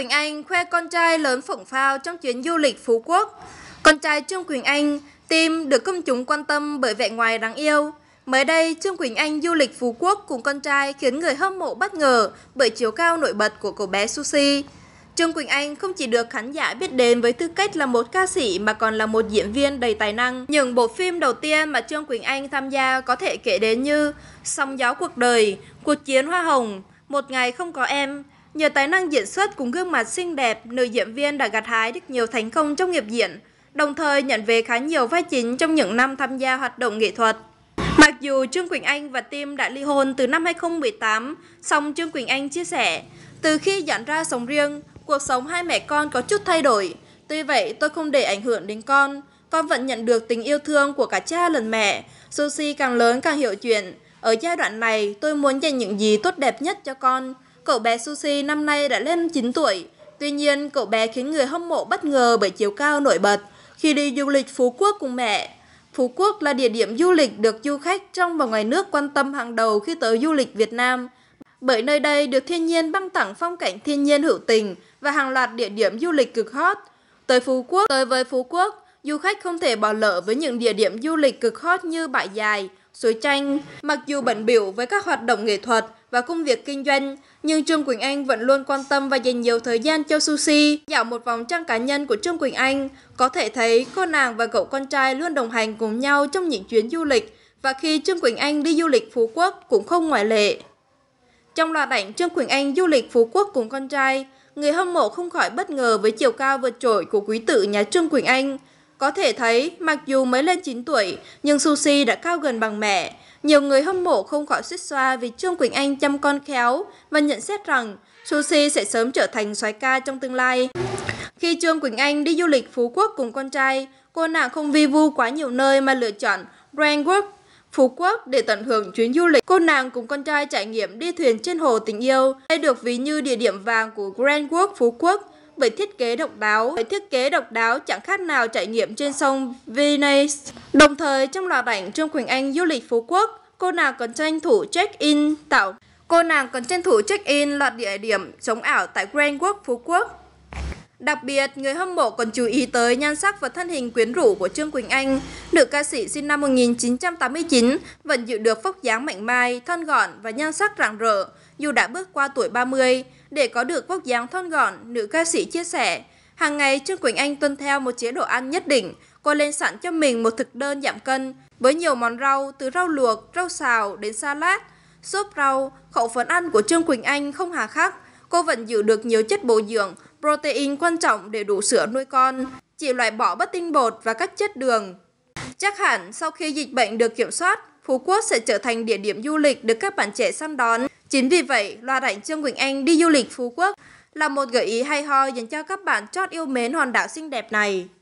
Quỳnh Anh khoe con trai lớn phỏng phao trong chuyến du lịch Phú Quốc. Con trai Trương Quỳnh Anh, Tim được công chúng quan tâm bởi vẻ ngoài đáng yêu. Mới đây, Trương Quỳnh Anh du lịch Phú Quốc cùng con trai khiến người hâm mộ bất ngờ bởi chiều cao nổi bật của cậu bé Sushi. Trương Quỳnh Anh không chỉ được khán giả biết đến với tư cách là một ca sĩ mà còn là một diễn viên đầy tài năng. Những bộ phim đầu tiên mà Trương Quỳnh Anh tham gia có thể kể đến như Sóng gió cuộc đời, Cuộc chiến hoa hồng, Một ngày không có em, Nhờ tài năng diễn xuất cùng gương mặt xinh đẹp, nữ diễn viên đã gặt hái được nhiều thành công trong nghiệp diễn, đồng thời nhận về khá nhiều vai chính trong những năm tham gia hoạt động nghệ thuật. Mặc dù Trương Quỳnh Anh và Tim đã ly hôn từ năm 2018, song Trương Quỳnh Anh chia sẻ, từ khi dẫn ra sống riêng, cuộc sống hai mẹ con có chút thay đổi. Tuy vậy, tôi không để ảnh hưởng đến con. Con vẫn nhận được tình yêu thương của cả cha lẫn mẹ. Sushi càng lớn càng hiểu chuyện. Ở giai đoạn này, tôi muốn dành những gì tốt đẹp nhất cho con. Cậu bé Sushi năm nay đã lên 9 tuổi. Tuy nhiên, cậu bé khiến người hâm mộ bất ngờ bởi chiều cao nổi bật khi đi du lịch Phú Quốc cùng mẹ. Phú Quốc là địa điểm du lịch được du khách trong và ngoài nước quan tâm hàng đầu khi tới du lịch Việt Nam. Bởi nơi đây được thiên nhiên băng tặng phong cảnh thiên nhiên hữu tình và hàng loạt địa điểm du lịch cực hot. Tới Phú Quốc, tới với Phú Quốc, du khách không thể bỏ lỡ với những địa điểm du lịch cực hot như Bãi Dài, suối tranh. Mặc dù bận biểu với các hoạt động nghệ thuật và công việc kinh doanh, nhưng Trương Quỳnh Anh vẫn luôn quan tâm và dành nhiều thời gian cho sushi. Dạo một vòng trang cá nhân của Trương Quỳnh Anh, có thể thấy cô nàng và cậu con trai luôn đồng hành cùng nhau trong những chuyến du lịch và khi Trương Quỳnh Anh đi du lịch Phú Quốc cũng không ngoại lệ. Trong loạt ảnh Trương Quỳnh Anh du lịch Phú Quốc cùng con trai, người hâm mộ không khỏi bất ngờ với chiều cao vượt trội của quý tử nhà Trương Quỳnh Anh – có thể thấy, mặc dù mới lên 9 tuổi, nhưng Sushi đã cao gần bằng mẹ. Nhiều người hâm mộ không khỏi suýt xoa vì Trương Quỳnh Anh chăm con khéo và nhận xét rằng Sushi sẽ sớm trở thành soái ca trong tương lai. Khi Trương Quỳnh Anh đi du lịch Phú Quốc cùng con trai, cô nàng không vi vu quá nhiều nơi mà lựa chọn Grand Work Phú Quốc để tận hưởng chuyến du lịch. Cô nàng cùng con trai trải nghiệm đi thuyền trên hồ tình yêu. Đây được ví như địa điểm vàng của Grand Quốc Phú Quốc với thiết kế độc đáo. Với thiết kế độc đáo chẳng khác nào trải nghiệm trên sông Venice. Đồng thời trong loạt ảnh Trương Quỳnh Anh du lịch Phú Quốc, cô nàng còn tranh thủ check-in tạo Cô nàng còn tranh thủ check-in loạt địa điểm sống ảo tại Grand Quốc, Phú Quốc. Đặc biệt, người hâm mộ còn chú ý tới nhan sắc và thân hình quyến rũ của Trương Quỳnh Anh. Nữ ca sĩ sinh năm 1989 vẫn giữ được phốc dáng mạnh mai, thon gọn và nhan sắc rạng rỡ dù đã bước qua tuổi 30. Để có được vóc dáng thon gọn, nữ ca sĩ chia sẻ, hàng ngày Trương Quỳnh Anh tuân theo một chế độ ăn nhất định, cô lên sẵn cho mình một thực đơn giảm cân với nhiều món rau từ rau luộc, rau xào đến salad, súp rau, khẩu phần ăn của Trương Quỳnh Anh không hà khắc, cô vẫn giữ được nhiều chất bổ dưỡng, protein quan trọng để đủ sữa nuôi con, chỉ loại bỏ bất tinh bột và các chất đường. Chắc hẳn sau khi dịch bệnh được kiểm soát, Phú Quốc sẽ trở thành địa điểm du lịch được các bạn trẻ săn đón. Chính vì vậy, loạt ảnh Trương Quỳnh Anh đi du lịch Phú Quốc là một gợi ý hay ho dành cho các bạn chót yêu mến hòn đảo xinh đẹp này.